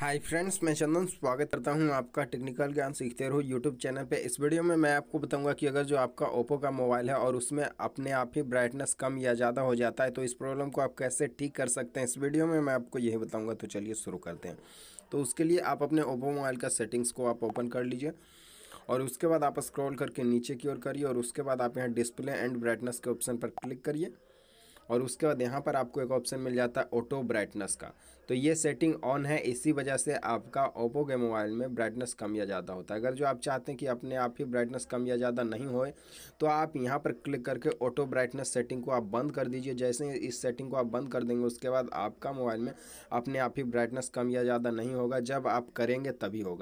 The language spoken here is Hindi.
हाय फ्रेंड्स मैं चंदन स्वागत करता हूं आपका टेक्निकल ज्ञान सीखते रहो यूट्यूब चैनल पे इस वीडियो में मैं आपको बताऊंगा कि अगर जो आपका ओप्पो का मोबाइल है और उसमें अपने आप ही ब्राइटनेस कम या ज़्यादा हो जाता है तो इस प्रॉब्लम को आप कैसे ठीक कर सकते हैं इस वीडियो में मैं आपको यही बताऊँगा तो चलिए शुरू करते हैं तो उसके लिए आप अपने ओप्पो मोबाइल का सेटिंग्स को आप ओपन कर लीजिए और उसके बाद आप स्क्रॉल करके नीचे की ओर करिए और उसके बाद आप यहाँ डिस्प्ले एंड ब्राइटनेस के ऑप्शन पर क्लिक करिए और उसके बाद यहाँ पर आपको एक ऑप्शन मिल जाता है ऑटो ब्राइटनेस का तो ये सेटिंग ऑन है इसी वजह से आपका ओप्पो के मोबाइल में ब्राइटनेस कम या ज़्यादा होता है अगर जो आप चाहते हैं कि अपने आप ही ब्राइटनेस कम या ज़्यादा नहीं होए तो आप यहाँ पर क्लिक करके ऑटो ब्राइटनेस सेटिंग को आप बंद कर दीजिए जैसे इस सेटिंग को आप बंद कर देंगे उसके बाद आपका मोबाइल में अपने आप ही ब्राइटनेस कम या ज़्यादा नहीं होगा जब आप करेंगे तभी होगा